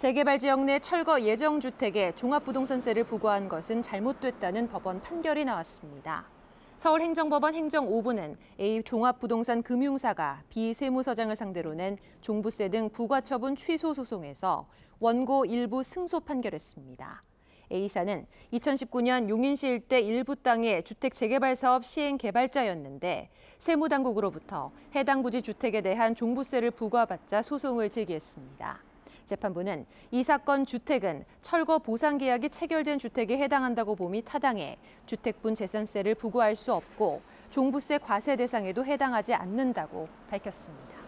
재개발 지역 내 철거 예정 주택에 종합부동산세를 부과한 것은 잘못됐다는 법원 판결이 나왔습니다. 서울행정법원 행정 5부는 A 종합부동산 금융사가 B 세무서장을 상대로 낸 종부세 등 부과처분 취소 소송에서 원고 일부 승소 판결했습니다. A사는 2019년 용인시 일대 일부 땅의 주택 재개발 사업 시행 개발자였는데 세무당국으로부터 해당 부지 주택에 대한 종부세를 부과받자 소송을 제기했습니다. 재판부는 이 사건 주택은 철거 보상 계약이 체결된 주택에 해당한다고 봄이 타당해 주택분 재산세를 부과할 수 없고 종부세 과세 대상에도 해당하지 않는다고 밝혔습니다.